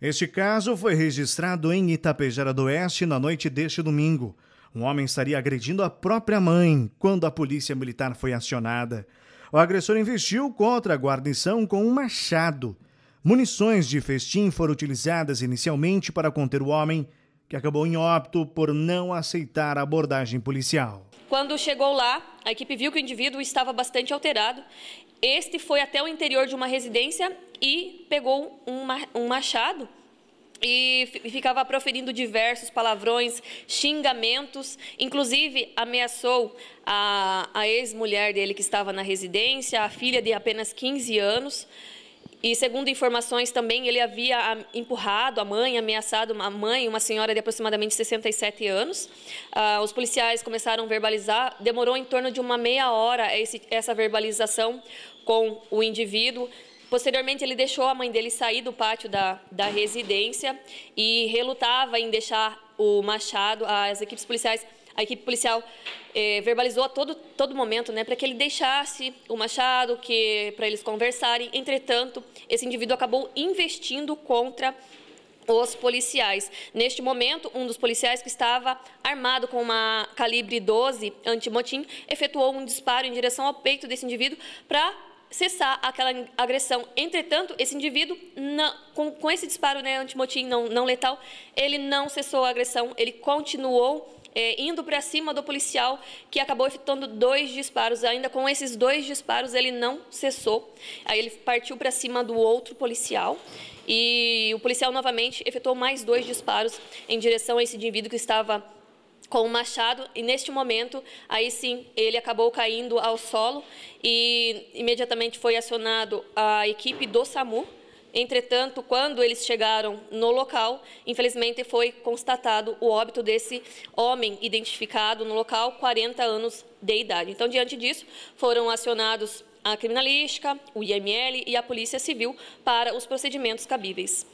Este caso foi registrado em Itapejara do Oeste na noite deste domingo. Um homem estaria agredindo a própria mãe quando a polícia militar foi acionada. O agressor investiu contra a guarnição com um machado. Munições de festim foram utilizadas inicialmente para conter o homem, que acabou em óbito por não aceitar a abordagem policial. Quando chegou lá, a equipe viu que o indivíduo estava bastante alterado. Este foi até o interior de uma residência e pegou um machado e ficava proferindo diversos palavrões, xingamentos, inclusive ameaçou a, a ex-mulher dele que estava na residência, a filha de apenas 15 anos. E segundo informações também, ele havia empurrado a mãe, ameaçado a mãe, uma senhora de aproximadamente 67 anos. Ah, os policiais começaram a verbalizar, demorou em torno de uma meia hora esse, essa verbalização com o indivíduo. Posteriormente, ele deixou a mãe dele sair do pátio da, da residência e relutava em deixar o machado, as equipes policiais a equipe policial eh, verbalizou a todo, todo momento né, para que ele deixasse o machado, que para eles conversarem. Entretanto, esse indivíduo acabou investindo contra os policiais. Neste momento, um dos policiais que estava armado com uma calibre 12 antimotim efetuou um disparo em direção ao peito desse indivíduo para cessar aquela agressão. Entretanto, esse indivíduo, não, com, com, esse disparo né, antimotim não, não letal, ele não cessou a agressão, ele continuou é, indo para cima do policial que acabou efetuando dois disparos. Ainda com esses dois disparos, ele não cessou. Aí ele partiu para cima do outro policial e o policial novamente efetuou mais dois disparos em direção a esse indivíduo que estava com o machado e neste momento aí sim ele acabou caindo ao solo e imediatamente foi acionado a equipe do SAMU Entretanto, quando eles chegaram no local, infelizmente foi constatado o óbito desse homem identificado no local, 40 anos de idade. Então, diante disso, foram acionados a criminalística, o IML e a Polícia Civil para os procedimentos cabíveis.